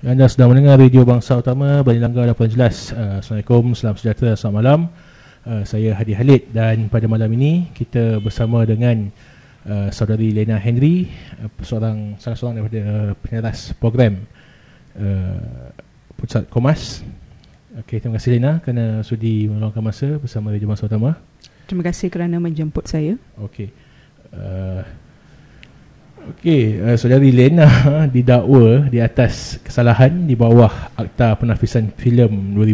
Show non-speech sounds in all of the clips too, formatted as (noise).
Anda sedang mendengar radio Bangsa Utama Bani Langgar dan uh, Assalamualaikum, Selamat sejahtera, selamat malam uh, Saya Hadi Halid dan pada malam ini Kita bersama dengan uh, Saudari Lena Henry uh, seorang, Salah seorang daripada uh, peneras program uh, Pusat Komas okay, Terima kasih Lena kerana sudi meluangkan masa Bersama radio Bangsa Utama Terima kasih kerana menjemput saya Okey uh, Okey, uh, eh, saudari Lena (laughs) didakwa di atas kesalahan di bawah Akta Penafisan Filem 2002 uh,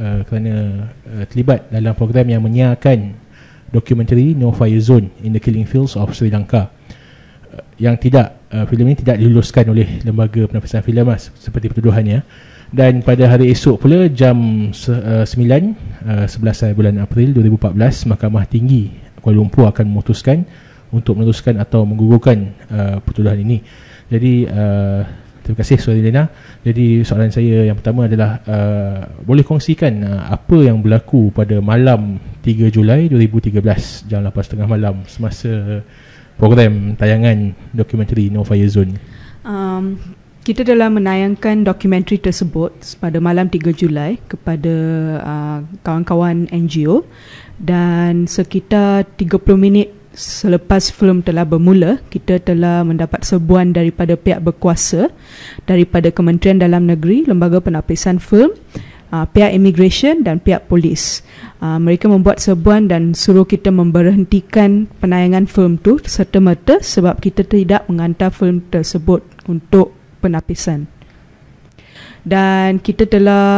eh, kerana uh, terlibat dalam program yang menyiarkan dokumentari No Fire Zone in the Killing Fields of Sri Lanka uh, yang tidak uh, filem ini tidak diluluskan oleh lembaga penafisan filem uh, seperti pertuduhannya dan pada hari esok pula jam uh, 9 uh, 11 bulan April 2014 Mahkamah Tinggi Kuala Lumpur akan memutuskan untuk meneruskan atau menggugurkan uh, pertuduhan ini. Jadi uh, terima kasih Suri Lena. Jadi soalan saya yang pertama adalah uh, boleh kongsikan uh, apa yang berlaku pada malam 3 Julai 2013 jam 8.30 malam semasa program tayangan dokumentari No Fire Zone. Um, kita dalam menayangkan dokumentari tersebut pada malam 3 Julai kepada uh, kawan-kawan NGO dan sekitar 30 minit selepas filem telah bermula, kita telah mendapat sebuan daripada pihak berkuasa daripada Kementerian Dalam Negeri, Lembaga Penapisan Film, uh, ah, pihak immigration dan pihak polis. Uh, mereka membuat sebuan dan suruh kita memberhentikan penayangan filem tu serta-merta sebab kita tidak menghantar filem tersebut untuk penapisan. Dan kita telah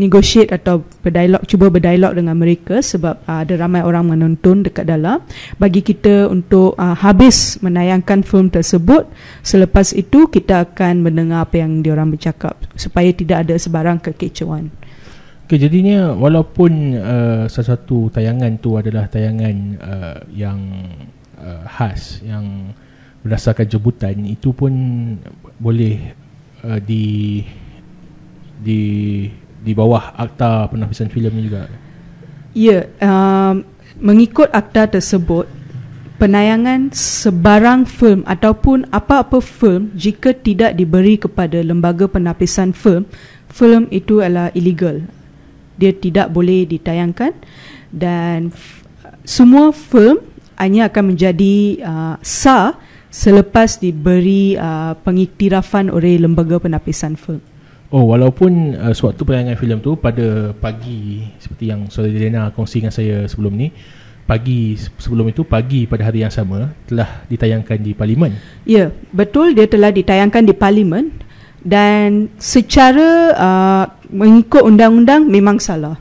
negotiate atau berdialog cuba berdialog dengan mereka sebab uh, ada ramai orang menonton dekat dalam bagi kita untuk uh, habis menayangkan film tersebut selepas itu kita akan mendengar apa yang diorang bercakap supaya tidak ada sebarang kekecohan Okay, jadinya walaupun uh, salah satu tayangan tu adalah tayangan uh, yang uh, khas yang berdasarkan jebutan itu pun boleh uh, di di di bawah akta penapisan filem ni juga. Ya, um, mengikut akta tersebut, penayangan sebarang filem ataupun apa-apa filem jika tidak diberi kepada lembaga penapisan filem, filem itu adalah illegal. Dia tidak boleh ditayangkan dan semua filem hanya akan menjadi uh, sah selepas diberi uh, pengiktirafan oleh lembaga penapisan filem. Oh walaupun uh, sewaktu penayangan filem tu pada pagi seperti yang Saudara Dena kongsi dengan saya sebelum ni pagi sebelum itu pagi pada hari yang sama telah ditayangkan di parlimen. Ya, betul dia telah ditayangkan di parlimen dan secara uh, mengikut undang-undang memang salah.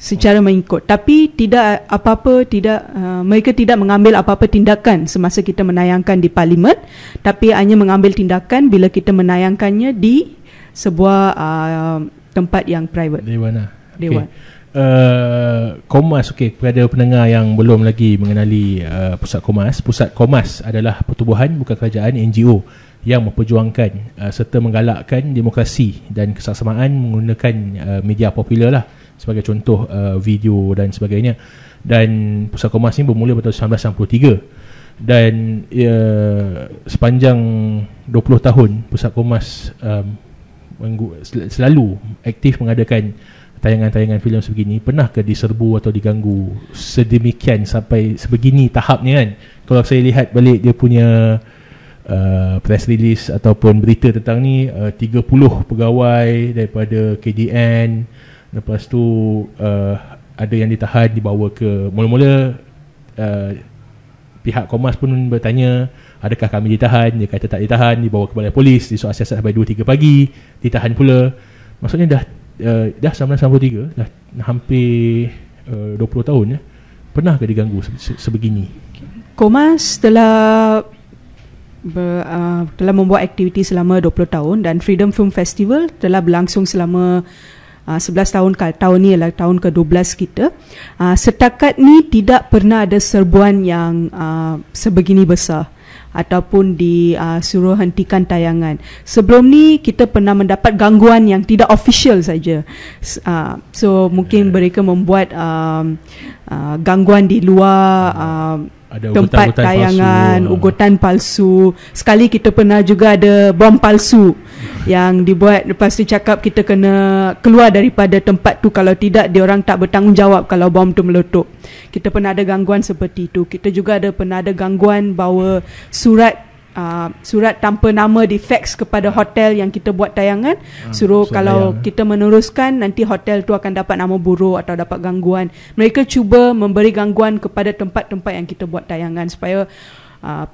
Secara oh. mengikut tapi tidak apa-apa tidak uh, mereka tidak mengambil apa-apa tindakan semasa kita menayangkan di parlimen tapi hanya mengambil tindakan bila kita menayangkannya di sebuah uh, tempat yang private. Dewan lah. Dewan. Okay. Uh, komas, okay. kepada pendengar yang belum lagi mengenali uh, pusat komas. Pusat komas adalah pertubuhan bukan kerajaan NGO yang memperjuangkan uh, serta menggalakkan demokrasi dan kesaksamaan menggunakan uh, media popular lah sebagai contoh uh, video dan sebagainya dan Pusat Komas ini bermula pada 1993 dan uh, sepanjang 20 tahun Pusat Komas um, selalu aktif mengadakan tayangan-tayangan filem sebegini pernah ke diserbu atau diganggu sedemikian sampai sebegini tahapnya kan kalau saya lihat balik dia punya uh, press release ataupun berita tentang ni uh, 30 pegawai daripada KDN lepas tu uh, ada yang ditahan dibawa ke mula-mula uh, pihak Komas pun bertanya adakah kami ditahan dia kata tak ditahan dibawa ke balai polis di soal siasat sampai 2 3 pagi ditahan pula maksudnya dah uh, dah sampai 93 dah hampir eh, uh, 20 tahun ya pernah ke diganggu sebegini Komas telah Ber, uh, ah, telah membuat aktiviti selama 20 tahun dan Freedom Film Festival telah berlangsung selama uh, ah, 11 tahun tahun ni adalah tahun ke-12 kita uh, setakat ni tidak pernah ada serbuan yang uh, sebegini besar ataupun disuruh hentikan tayangan. Sebelum ni kita pernah mendapat gangguan yang tidak official saja. Uh, so mungkin mereka membuat um, uh, gangguan di luar ada um, tempat tayangan, palsu. ugutan palsu. Sekali kita pernah juga ada bom palsu yang dibuat lepas tu cakap kita kena keluar daripada tempat tu kalau tidak dia orang tak bertanggungjawab kalau bom tu meletup. Kita pernah ada gangguan seperti itu. Kita juga ada pernah ada gangguan bawa surat Uh, surat tanpa nama di fax kepada hotel yang kita buat tayangan uh, suruh so kalau layang. Eh. kita meneruskan nanti hotel tu akan dapat nama buruk atau dapat gangguan mereka cuba memberi gangguan kepada tempat-tempat yang kita buat tayangan supaya Uh,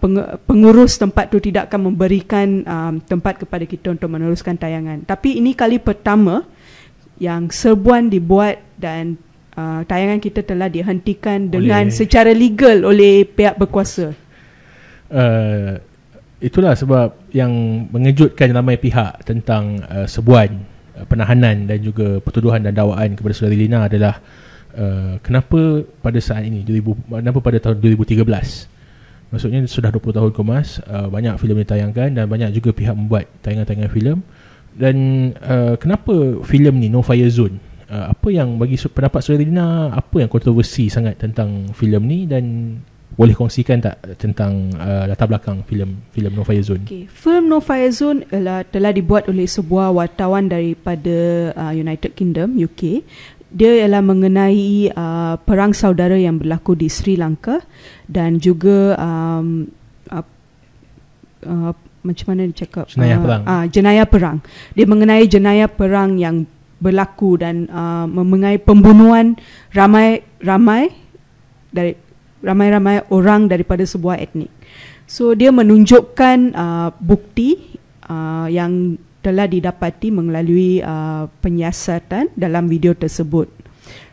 pengurus tempat tu tidak akan memberikan um, tempat kepada kita untuk meneruskan tayangan. Tapi ini kali pertama yang serbuan dibuat dan uh, tayangan kita telah dihentikan dengan secara legal oleh pihak berkuasa. Uh, itulah sebab yang mengejutkan ramai pihak tentang uh, serbuan uh, penahanan dan juga pertuduhan dan dakwaan kepada saudari Lina adalah uh, kenapa pada saat ini 2000, kenapa pada tahun 2013 Maksudnya sudah 20 tahun kemas uh, Banyak filem ditayangkan Dan banyak juga pihak membuat Tayangan-tayangan filem Dan uh, kenapa filem ni No Fire Zone uh, Apa yang bagi pendapat Suradina Apa yang kontroversi sangat Tentang filem ni Dan boleh kongsikan tak tentang uh, latar belakang filem filem No Fire Zone? Okay. Film No Fire Zone ialah, telah dibuat oleh sebuah wartawan daripada uh, United Kingdom, UK dia ialah mengenai uh, perang saudara yang berlaku di Sri Lanka dan juga um, uh, uh, macam mana dia cakap jenayah uh, perang. Uh, jenayah perang. Dia mengenai jenayah perang yang berlaku dan uh, mengenai pembunuhan ramai ramai dari ramai ramai orang daripada sebuah etnik. So dia menunjukkan uh, bukti uh, yang telah didapati melalui uh, penyiasatan dalam video tersebut.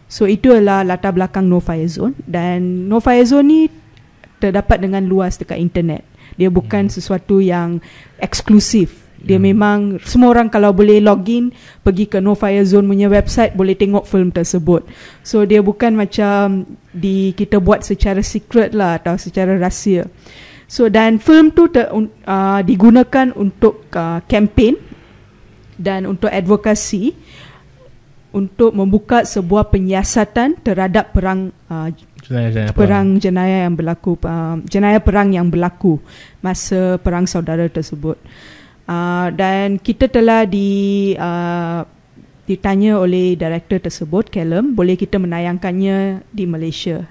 So itu adalah latar belakang No Fire Zone dan No Fire Zone ni terdapat dengan luas dekat internet. Dia bukan hmm. sesuatu yang eksklusif. Dia hmm. memang semua orang kalau boleh login pergi ke No Fire Zone punya website boleh tengok film tersebut. So dia bukan macam di kita buat secara secret lah atau secara rahsia. So dan film tu ter, uh, digunakan untuk kempen uh, dan untuk advokasi untuk membuka sebuah penyiasatan terhadap perang uh, jenayah-jenayah perang jenayah yang berlaku uh, jenayah perang yang berlaku masa perang saudara tersebut uh, dan kita telah di ditanya oleh director tersebut Callum boleh kita menayangkannya di Malaysia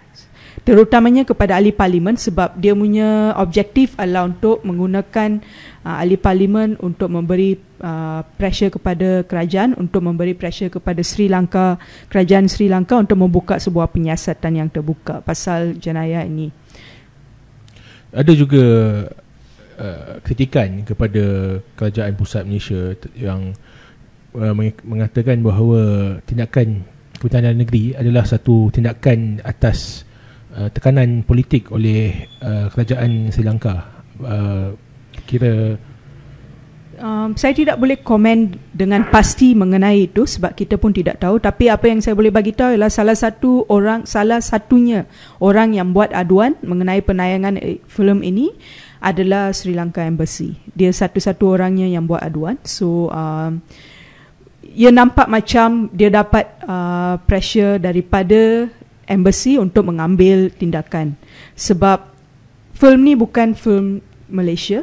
terutamanya kepada ahli parlimen sebab dia punya objektif adalah untuk menggunakan uh, ahli parlimen untuk memberi uh, pressure kepada kerajaan untuk memberi pressure kepada Sri Lanka kerajaan Sri Lanka untuk membuka sebuah penyiasatan yang terbuka pasal jenayah ini ada juga uh, kritikan kepada kerajaan pusat Malaysia yang uh, mengatakan bahawa tindakan pertahanan negeri adalah satu tindakan atas uh, tekanan politik oleh uh, kerajaan Sri Lanka uh, kira um, saya tidak boleh komen dengan pasti mengenai itu sebab kita pun tidak tahu tapi apa yang saya boleh bagi tahu ialah salah satu orang salah satunya orang yang buat aduan mengenai penayangan eh, filem ini adalah Sri Lanka Embassy dia satu-satu orangnya yang buat aduan so um, ia nampak macam dia dapat uh, pressure daripada embassy untuk mengambil tindakan sebab film ni bukan film Malaysia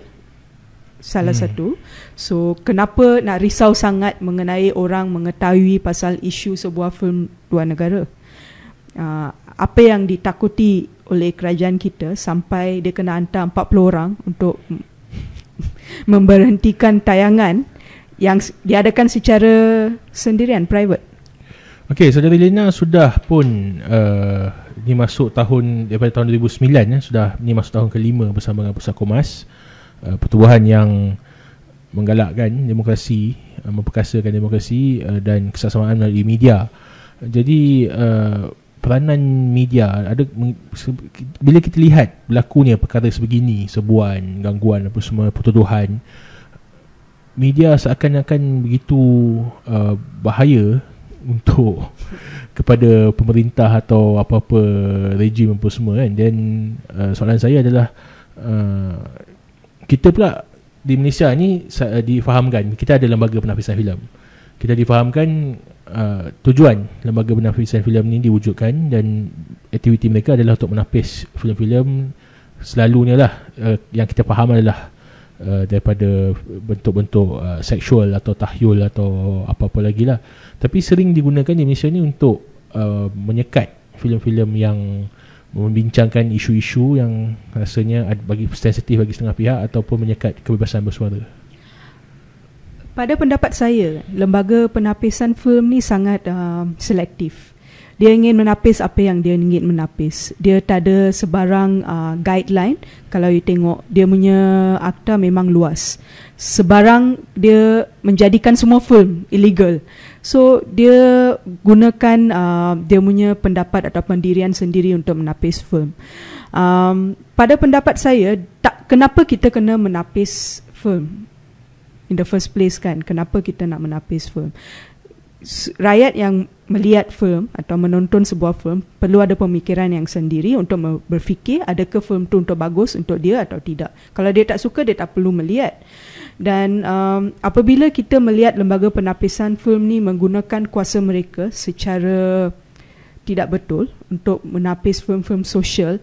salah hmm. satu so kenapa nak risau sangat mengenai orang mengetahui pasal isu sebuah film dua negara uh, apa yang ditakuti oleh kerajaan kita sampai dia kena hantar 40 orang untuk (laughs) memberhentikan tayangan yang diadakan secara sendirian private Okey, Saudari Lena sudah pun uh, ni masuk tahun daripada tahun 2009 ya, eh, sudah ni masuk tahun kelima bersama dengan Pusat Komas. Uh, pertubuhan yang menggalakkan demokrasi, uh, memperkasakan demokrasi uh, dan kesesamaan melalui media. Jadi uh, peranan media ada bila kita lihat berlakunya perkara sebegini, sebuan, gangguan apa semua pertuduhan media seakan-akan begitu uh, bahaya untuk (laughs) kepada pemerintah atau apa-apa rejim apa semua kan dan uh, soalan saya adalah uh, kita pula di Malaysia ni uh, difahamkan kita ada lembaga penafisan filem kita difahamkan uh, tujuan lembaga penafisan filem ni diwujudkan dan aktiviti mereka adalah untuk menapis filem-filem selalunya lah uh, yang kita faham adalah Uh, daripada bentuk-bentuk uh, seksual atau tahyul atau apa-apa lagi lah tapi sering digunakan di Malaysia ni untuk uh, menyekat filem-filem yang membincangkan isu-isu yang rasanya bagi sensitif bagi setengah pihak ataupun menyekat kebebasan bersuara. Pada pendapat saya, lembaga penapisan filem ni sangat uh, selektif dia ingin menapis apa yang dia ingin menapis. Dia tak ada sebarang uh, guideline. Kalau you tengok, dia punya akta memang luas. Sebarang dia menjadikan semua film illegal. So, dia gunakan uh, dia punya pendapat atau pendirian sendiri untuk menapis film. Um, pada pendapat saya, tak kenapa kita kena menapis film? In the first place kan, kenapa kita nak menapis film? rakyat yang melihat film atau menonton sebuah film perlu ada pemikiran yang sendiri untuk berfikir adakah film itu untuk bagus untuk dia atau tidak. Kalau dia tak suka dia tak perlu melihat. Dan um, apabila kita melihat lembaga penapisan film ni menggunakan kuasa mereka secara tidak betul untuk menapis film-film sosial,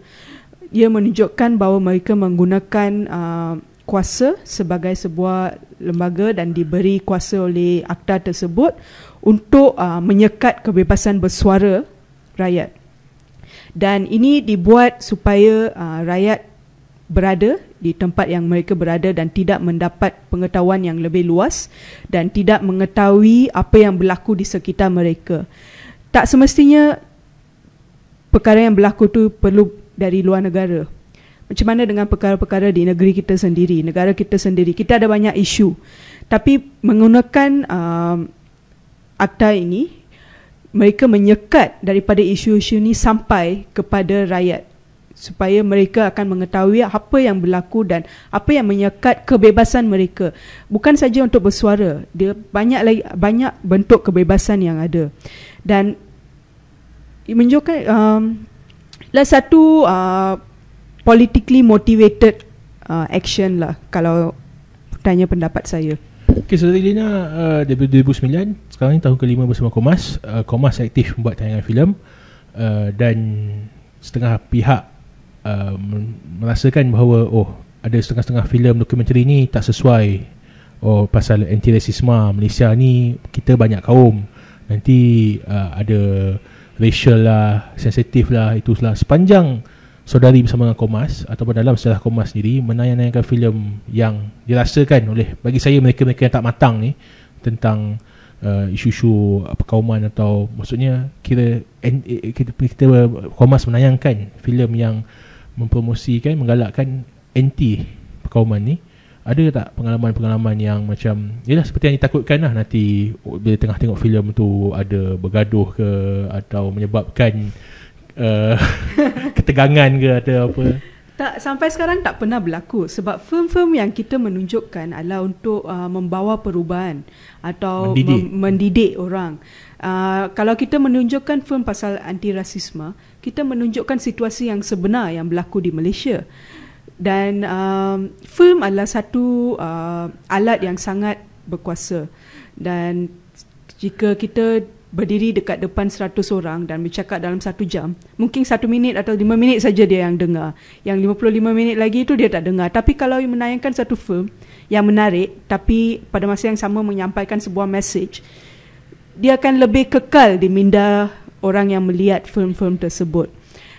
ia menunjukkan bahawa mereka menggunakan uh, kuasa sebagai sebuah lembaga dan diberi kuasa oleh akta tersebut untuk uh, menyekat kebebasan bersuara rakyat. Dan ini dibuat supaya uh, rakyat berada di tempat yang mereka berada dan tidak mendapat pengetahuan yang lebih luas dan tidak mengetahui apa yang berlaku di sekitar mereka. Tak semestinya perkara yang berlaku tu perlu dari luar negara. Macam mana dengan perkara-perkara di negeri kita sendiri, negara kita sendiri. Kita ada banyak isu. Tapi menggunakan uh, akta ini, mereka menyekat daripada isu-isu ini sampai kepada rakyat supaya mereka akan mengetahui apa yang berlaku dan apa yang menyekat kebebasan mereka bukan saja untuk bersuara dia banyak lagi banyak bentuk kebebasan yang ada dan menunjukkan um, satu uh, politically motivated uh, action lah kalau tanya pendapat saya. Okay, so Lina, uh, 2009, sekarang ni tahun kelima bersama Komas. Uh, Komas aktif membuat tayangan filem uh, dan setengah pihak uh, merasakan bahawa oh ada setengah-setengah filem dokumentari ni tak sesuai oh pasal anti rasisme Malaysia ni kita banyak kaum nanti uh, ada racial lah sensitif lah itu lah sepanjang saudari bersama dengan Komas ataupun dalam sejarah Komas sendiri menayangkan filem yang dirasakan oleh bagi saya mereka-mereka yang tak matang ni tentang uh, isu-isu perkauman atau maksudnya kira eh, eh, kita, kita, Komas menayangkan filem yang mempromosikan menggalakkan anti perkauman ni ada tak pengalaman-pengalaman yang macam Yelah seperti yang ditakutkan lah nanti Bila tengah tengok filem tu ada bergaduh ke Atau menyebabkan uh, (laughs) ketegangan ke ada apa? Tak sampai sekarang tak pernah berlaku sebab firm-firm yang kita menunjukkan adalah untuk uh, membawa perubahan atau mendidik, mem- mendidik orang. Uh, kalau kita menunjukkan film pasal anti rasisme, kita menunjukkan situasi yang sebenar yang berlaku di Malaysia. Dan uh, firm adalah satu uh, alat yang sangat berkuasa. Dan jika kita berdiri dekat depan 100 orang dan bercakap dalam satu jam, mungkin satu minit atau lima minit saja dia yang dengar. Yang 55 minit lagi itu dia tak dengar. Tapi kalau menayangkan satu film yang menarik tapi pada masa yang sama menyampaikan sebuah message, dia akan lebih kekal di minda orang yang melihat film-film tersebut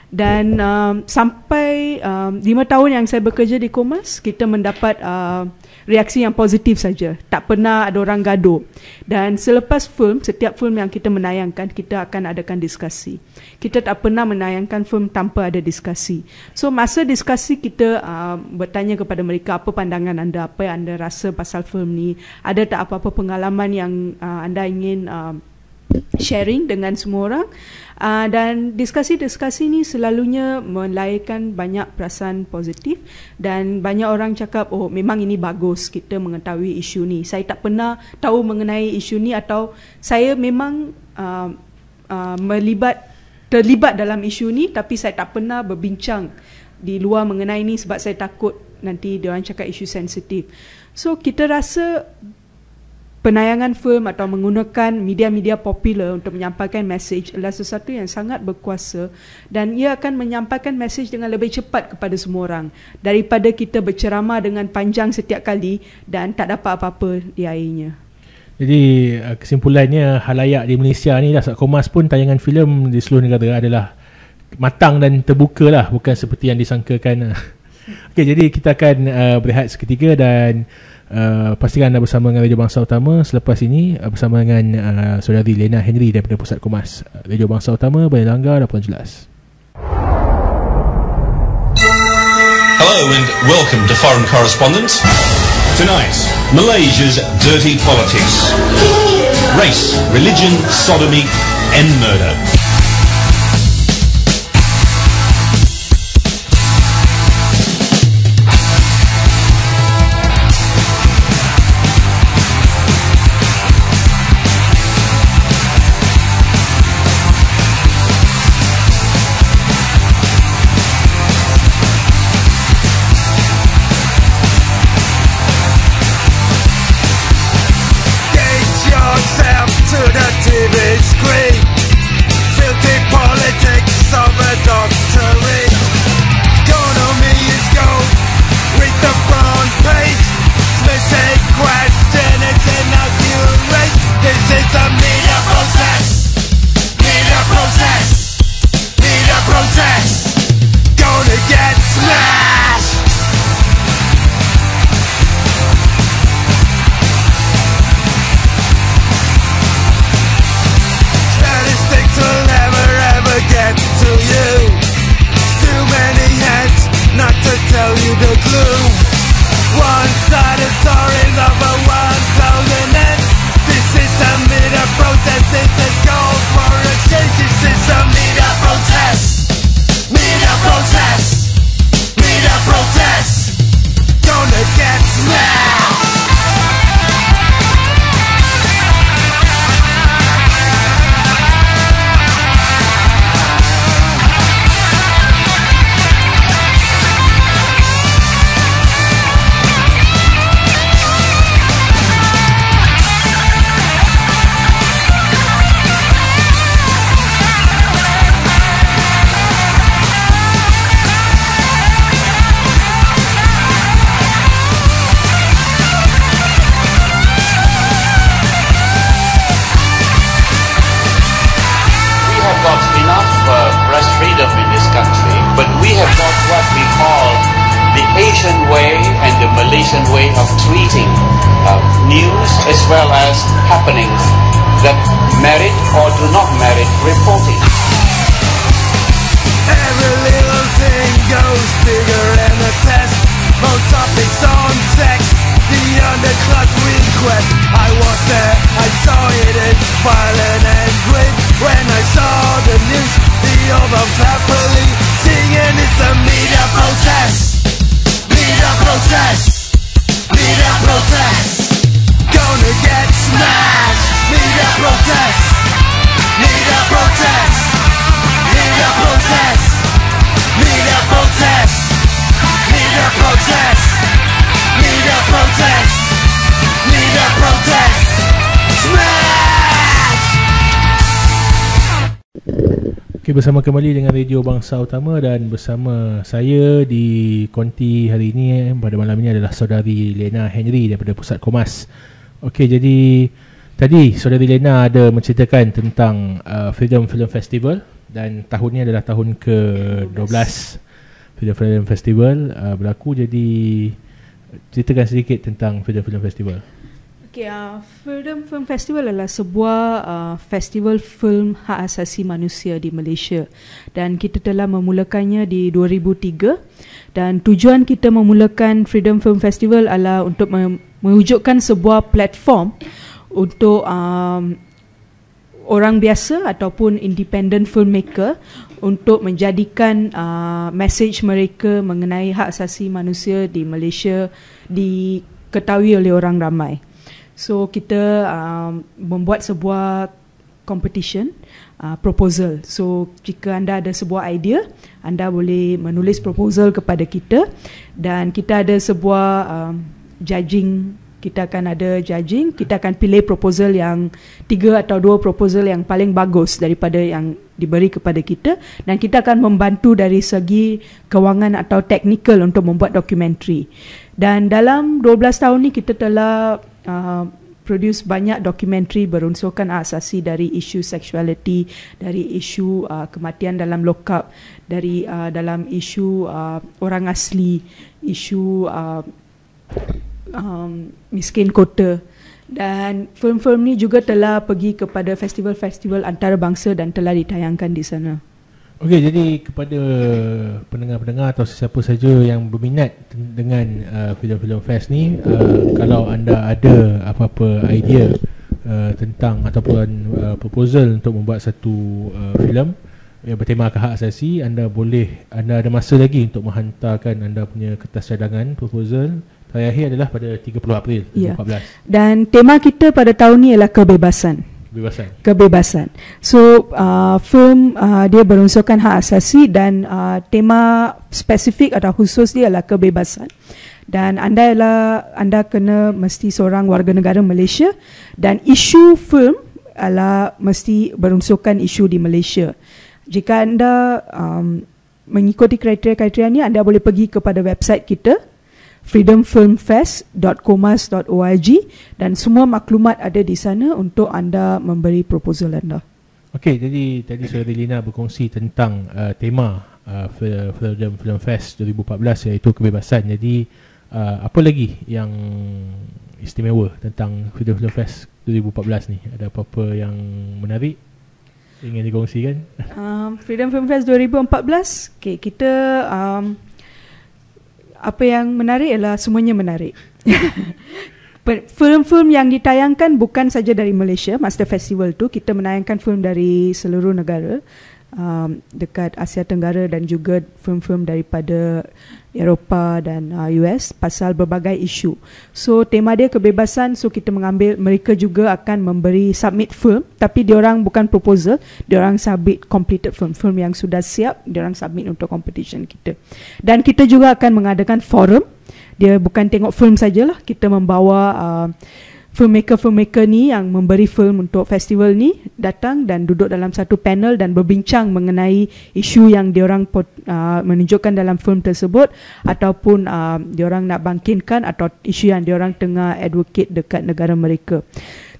dan um, sampai um, lima tahun yang saya bekerja di Komas, kita mendapat uh, reaksi yang positif saja. Tak pernah ada orang gaduh. Dan selepas film, setiap film yang kita menayangkan, kita akan adakan diskusi. Kita tak pernah menayangkan film tanpa ada diskusi. So masa diskusi kita uh, bertanya kepada mereka apa pandangan anda, apa yang anda rasa pasal film ni, ada tak apa-apa pengalaman yang uh, anda ingin uh, sharing dengan semua orang uh, dan diskusi-diskusi ni selalunya melahirkan banyak perasaan positif dan banyak orang cakap oh memang ini bagus kita mengetahui isu ni saya tak pernah tahu mengenai isu ni atau saya memang uh, uh, melibat terlibat dalam isu ni tapi saya tak pernah berbincang di luar mengenai ni sebab saya takut nanti dia orang cakap isu sensitif so kita rasa penayangan film atau menggunakan media-media popular untuk menyampaikan mesej adalah sesuatu yang sangat berkuasa dan ia akan menyampaikan mesej dengan lebih cepat kepada semua orang daripada kita berceramah dengan panjang setiap kali dan tak dapat apa-apa di airnya. Jadi eh, kesimpulannya halayak di Malaysia ni lah Satkomas pun tayangan filem di seluruh negara adalah matang dan terbuka lah bukan seperti yang disangkakan lah. Okay, jadi kita akan uh, berehat seketika dan uh, pastikan anda bersama dengan Radio Bangsa Utama selepas ini uh, bersama dengan uh, saudari Lena Henry daripada Pusat Kumas. Radio Bangsa Utama, Bani Langgar dan Puan Jelas. Hello and welcome to Foreign Correspondents. Tonight, Malaysia's dirty politics. Race, religion, sodomy and murder. way of treating uh, news as well as happenings that merit or do not merit reporting. Every little thing goes bigger than the test. Most topics on sex, The undercut request. I was there, I saw it, it's violent and great. When I saw the news, the others singing, it's a media protest. Media protest protest Gonna get smashed Need a protest Need a protest Need a protest Need a protest Need a protest Need a protest Need a protest Okay, bersama kembali dengan Radio Bangsa Utama dan bersama saya di Konti hari ini eh, pada malam ini adalah saudari Lena Henry daripada Pusat Komas. Okay, jadi tadi saudari Lena ada menceritakan tentang uh, Freedom Film Festival dan tahun ini adalah tahun ke-12 Freedom Film Festival uh, berlaku. Jadi ceritakan sedikit tentang Freedom Film Festival. Okay, uh, Freedom Film Festival adalah sebuah uh, festival film hak asasi manusia di Malaysia dan kita telah memulakannya di 2003 dan tujuan kita memulakan Freedom Film Festival adalah untuk me- mewujudkan sebuah platform untuk um, orang biasa ataupun independent filmmaker untuk menjadikan uh, message mereka mengenai hak asasi manusia di Malaysia diketahui oleh orang ramai. So kita um, membuat sebuah competition uh, proposal. So jika anda ada sebuah idea, anda boleh menulis proposal kepada kita dan kita ada sebuah um, judging. Kita akan ada judging. Kita akan pilih proposal yang tiga atau dua proposal yang paling bagus daripada yang diberi kepada kita dan kita akan membantu dari segi kewangan atau teknikal untuk membuat dokumentari. Dan dalam 12 tahun ni kita telah Uh, produce banyak dokumentari berunsurkan asasi dari isu seksualiti, dari isu uh, kematian dalam lokap, dari uh, dalam isu uh, orang asli, isu uh, um, miskin kota. Dan film-film ni juga telah pergi kepada festival-festival antarabangsa dan telah ditayangkan di sana. Okey, jadi kepada pendengar-pendengar atau sesiapa saja yang berminat dengan uh, filem-filem Fest ni, uh, kalau anda ada apa-apa idea uh, tentang ataupun uh, proposal untuk membuat satu uh, filem yang bertema hak asasi, anda boleh anda ada masa lagi untuk menghantarkan anda punya kertas cadangan proposal. Tayahi adalah pada 30 April 2014. Ya. Dan tema kita pada tahun ni ialah kebebasan kebebasan. Kebebasan. So uh, film uh, dia berunsurkan hak asasi dan uh, tema spesifik atau khusus dia adalah kebebasan. Dan anda ialah anda kena mesti seorang warga negara Malaysia dan isu film adalah mesti berunsurkan isu di Malaysia. Jika anda um, mengikuti kriteria-kriteria ini, anda boleh pergi kepada website kita freedomfilmfest.comas.org dan semua maklumat ada di sana untuk anda memberi proposal anda. Okey, jadi tadi Saudari Lina berkongsi tentang uh, tema uh, Freedom Film Fest 2014 iaitu kebebasan. Jadi uh, apa lagi yang istimewa tentang Freedom Film Fest 2014 ni? Ada apa-apa yang menarik ingin dikongsikan? Um, Freedom Film Fest 2014, okay, kita um, apa yang menarik ialah semuanya menarik. (laughs) film-film yang ditayangkan bukan saja dari Malaysia, Master Festival tu kita menayangkan film dari seluruh negara um, dekat Asia Tenggara dan juga firm-firm daripada Eropah dan uh, US pasal berbagai isu. So tema dia kebebasan so kita mengambil mereka juga akan memberi submit film, tapi dia orang bukan proposal, dia orang submit completed film-film yang sudah siap dia orang submit untuk competition kita. Dan kita juga akan mengadakan forum. Dia bukan tengok firm sajalah, kita membawa uh, filmmaker-filmmaker ni yang memberi film untuk festival ni datang dan duduk dalam satu panel dan berbincang mengenai isu yang diorang pot, uh, menunjukkan dalam film tersebut ataupun uh, diorang nak bangkinkan atau isu yang diorang tengah advocate dekat negara mereka.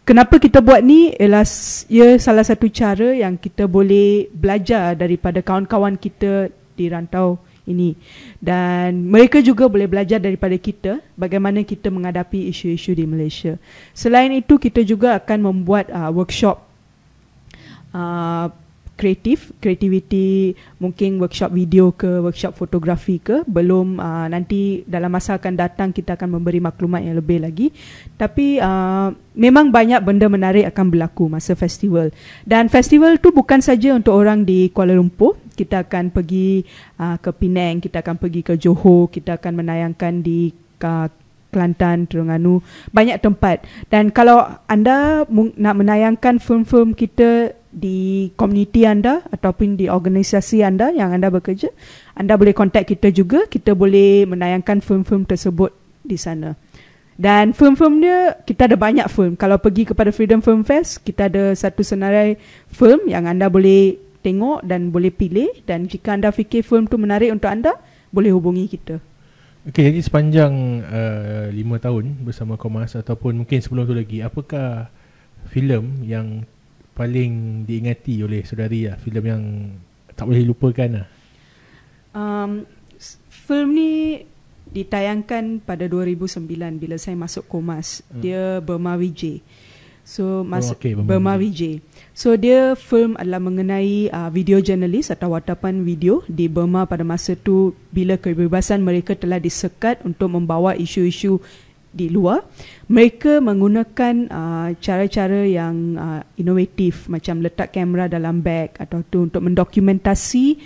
Kenapa kita buat ni ialah ia salah satu cara yang kita boleh belajar daripada kawan-kawan kita di rantau ini dan mereka juga boleh belajar daripada kita bagaimana kita menghadapi isu-isu di Malaysia. Selain itu kita juga akan membuat uh, workshop uh, kreatif kreativiti mungkin workshop video ke workshop fotografi ke belum uh, nanti dalam masa akan datang kita akan memberi maklumat yang lebih lagi tapi uh, memang banyak benda menarik akan berlaku masa festival dan festival tu bukan saja untuk orang di Kuala Lumpur kita akan pergi uh, ke Penang kita akan pergi ke Johor kita akan menayangkan di uh, Kelantan, Terengganu, banyak tempat. Dan kalau anda nak menayangkan film-film kita di komuniti anda ataupun di organisasi anda yang anda bekerja, anda boleh kontak kita juga. Kita boleh menayangkan film-film tersebut di sana. Dan film-film dia, kita ada banyak film. Kalau pergi kepada Freedom Film Fest, kita ada satu senarai film yang anda boleh tengok dan boleh pilih. Dan jika anda fikir film tu menarik untuk anda, boleh hubungi kita. Okey, jadi sepanjang uh, lima uh, tahun bersama Komas ataupun mungkin sebelum tu lagi, apakah filem yang paling diingati oleh saudari ya? Filem yang tak boleh lupakan lah. Um, filem ni ditayangkan pada 2009 bila saya masuk Komas. Hmm. Dia Burma Vijay. So, mas- oh, okay, Burma, Burma Vijay. So dia film adalah mengenai uh, video jurnalis atau wartawan video di Burma pada masa itu bila kebebasan mereka telah disekat untuk membawa isu-isu di luar. Mereka menggunakan uh, cara-cara yang uh, inovatif macam letak kamera dalam beg atau tu untuk mendokumentasi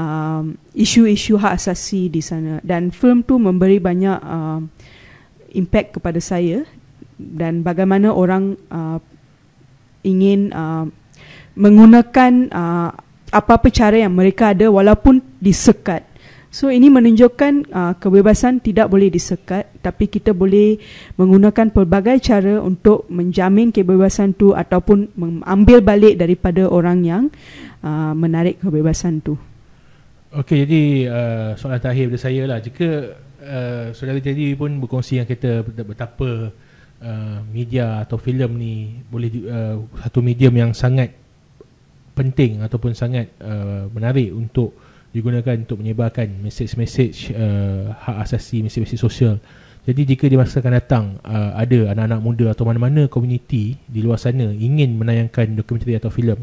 uh, isu-isu hak asasi di sana dan film tu memberi banyak uh, impact kepada saya dan bagaimana orang uh, ingin uh, menggunakan uh, apa-apa cara yang mereka ada walaupun disekat. So ini menunjukkan uh, kebebasan tidak boleh disekat tapi kita boleh menggunakan pelbagai cara untuk menjamin kebebasan tu ataupun mengambil balik daripada orang yang uh, menarik kebebasan tu. Okey jadi uh, soalan terakhir daripada saya lah jika uh, saudara tadi pun berkongsi yang kita betapa Uh, media atau filem ni boleh uh, satu medium yang sangat penting ataupun sangat uh, menarik untuk digunakan untuk menyebarkan mesej-mesej uh, hak asasi, mesej-mesej sosial. Jadi jika di masa akan datang uh, ada anak-anak muda atau mana-mana komuniti di luar sana ingin menayangkan dokumentari atau filem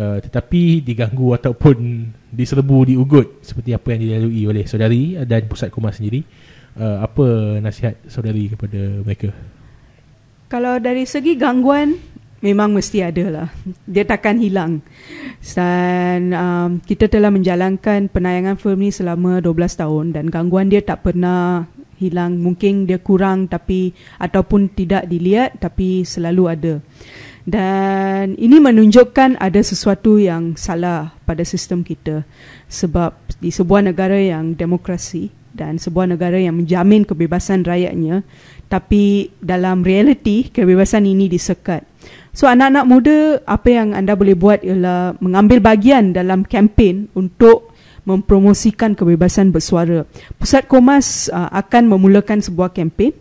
uh, tetapi diganggu ataupun diserbu diugut seperti apa yang dilalui oleh saudari dan pusat kumar sendiri uh, apa nasihat saudari kepada mereka? kalau dari segi gangguan memang mesti ada lah. Dia takkan hilang. Dan um, kita telah menjalankan penayangan film ni selama 12 tahun dan gangguan dia tak pernah hilang. Mungkin dia kurang tapi ataupun tidak dilihat tapi selalu ada. Dan ini menunjukkan ada sesuatu yang salah pada sistem kita sebab di sebuah negara yang demokrasi dan sebuah negara yang menjamin kebebasan rakyatnya tapi dalam realiti kebebasan ini disekat. So anak-anak muda apa yang anda boleh buat ialah mengambil bagian dalam kempen untuk mempromosikan kebebasan bersuara. Pusat Komas uh, akan memulakan sebuah kempen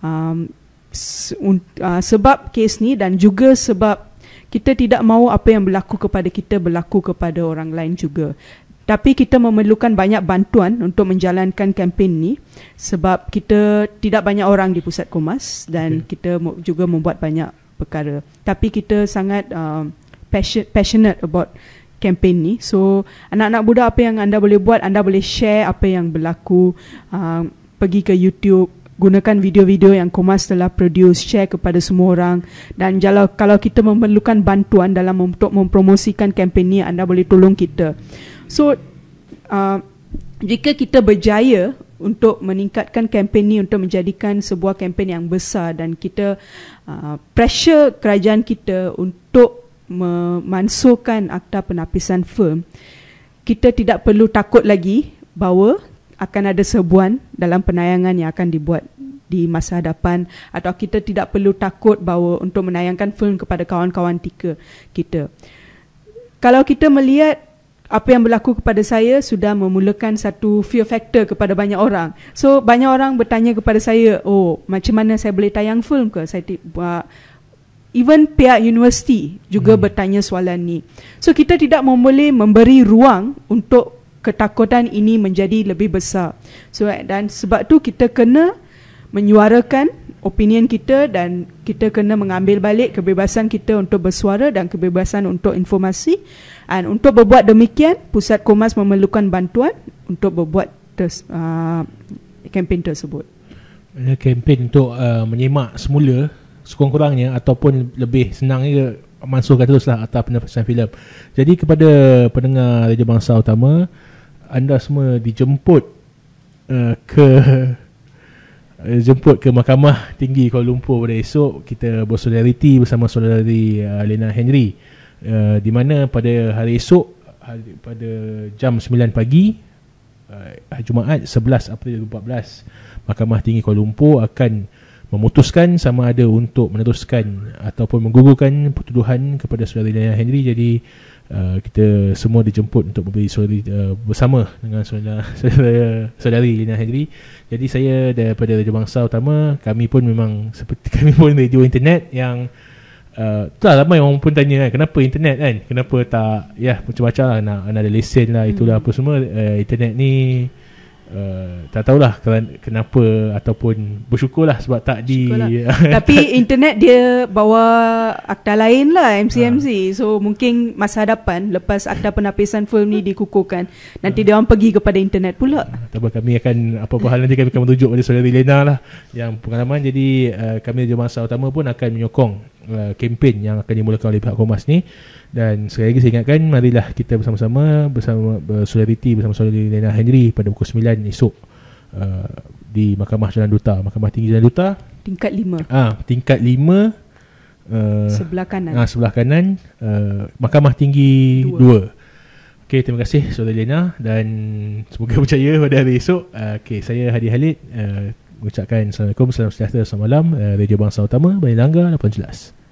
um, se- uh, sebab kes ni dan juga sebab kita tidak mahu apa yang berlaku kepada kita berlaku kepada orang lain juga. Tapi kita memerlukan banyak bantuan untuk menjalankan kempen ini sebab kita tidak banyak orang di pusat Komas dan okay. kita juga membuat banyak perkara. Tapi kita sangat um, passionate about kempen ini. So, anak-anak muda apa yang anda boleh buat, anda boleh share apa yang berlaku. Um, pergi ke YouTube, gunakan video-video yang Komas telah produce, share kepada semua orang. Dan kalau, kalau kita memerlukan bantuan dalam untuk mempromosikan kempen ini, anda boleh tolong kita. So uh, jika kita berjaya untuk meningkatkan kempen ni untuk menjadikan sebuah kempen yang besar dan kita uh, pressure kerajaan kita untuk memansuhkan akta penapisan firm kita tidak perlu takut lagi bahawa akan ada serbuan dalam penayangan yang akan dibuat di masa hadapan atau kita tidak perlu takut bahawa untuk menayangkan film kepada kawan-kawan tika kita kalau kita melihat apa yang berlaku kepada saya sudah memulakan satu fear factor kepada banyak orang. So banyak orang bertanya kepada saya, oh macam mana saya boleh tayang film ke? Saya t- buat even pihak universiti juga hmm. bertanya soalan ni. So kita tidak boleh memberi ruang untuk ketakutan ini menjadi lebih besar. So dan sebab tu kita kena menyuarakan opinion kita dan kita kena mengambil balik kebebasan kita untuk bersuara dan kebebasan untuk informasi dan untuk berbuat demikian pusat komas memerlukan bantuan untuk berbuat ters, uh, kempen tersebut ada kempen untuk uh, menyemak semula sekurang-kurangnya ataupun lebih senang ke Mansur kata teruslah atas penerbitan filem. Jadi kepada pendengar Raja Bangsa Utama, anda semua dijemput uh, ke Eh, jemput ke mahkamah tinggi Kuala Lumpur pada esok kita bersolidariti bersama saudari uh, Lena Henry uh, di mana pada hari esok hari, pada jam 9 pagi uh, Jumaat 11 April 2014 Mahkamah Tinggi Kuala Lumpur akan memutuskan sama ada untuk meneruskan ataupun menggugurkan pertuduhan kepada saudari Lena Henry jadi Uh, kita semua dijemput untuk memberi sorry uh, bersama dengan saudara-saudari (laughs) Lina Hendri. Jadi saya daripada Radio Bangsa Utama, kami pun memang seperti (laughs) kami pun radio internet yang Uh, tu lah ramai orang pun tanya kan Kenapa internet kan Kenapa tak Ya macam-macam lah Nak, nak ada lesen lah Itulah hmm. apa semua uh, Internet ni uh, tak tahulah kenapa ataupun bersyukurlah sebab tak di (laughs) tapi internet dia bawa akta lain lah MCMC ha. Ah. so mungkin masa hadapan lepas akta penapisan film ni hmm. dikukuhkan nanti ha. dia orang pergi kepada internet pula ha. tak apa kami akan apa-apa hal nanti kami akan menunjuk pada saudari Lena lah yang pengalaman jadi uh, kami jemaah masa utama pun akan menyokong uh, kempen yang akan dimulakan oleh pihak Komas ni dan sekali lagi saya ingatkan marilah kita bersama-sama bersama solidariti bersama saudari Lena Henry pada pukul 9 esok uh, di Mahkamah Jalan Duta Mahkamah Tinggi Jalan Duta tingkat 5 ah tingkat 5 Uh, sebelah kanan. Ah, sebelah kanan uh, Mahkamah Tinggi 2. Okey, terima kasih Saudara Lena dan semoga (laughs) berjaya pada hari esok. Uh, Okey, saya Hadi Halid. Uh, ah, mengucapkan Assalamualaikum, Salam Sejahtera, Selamat Malam uh, eh, Radio Bangsa Utama, Bani Langga, 8 Jelas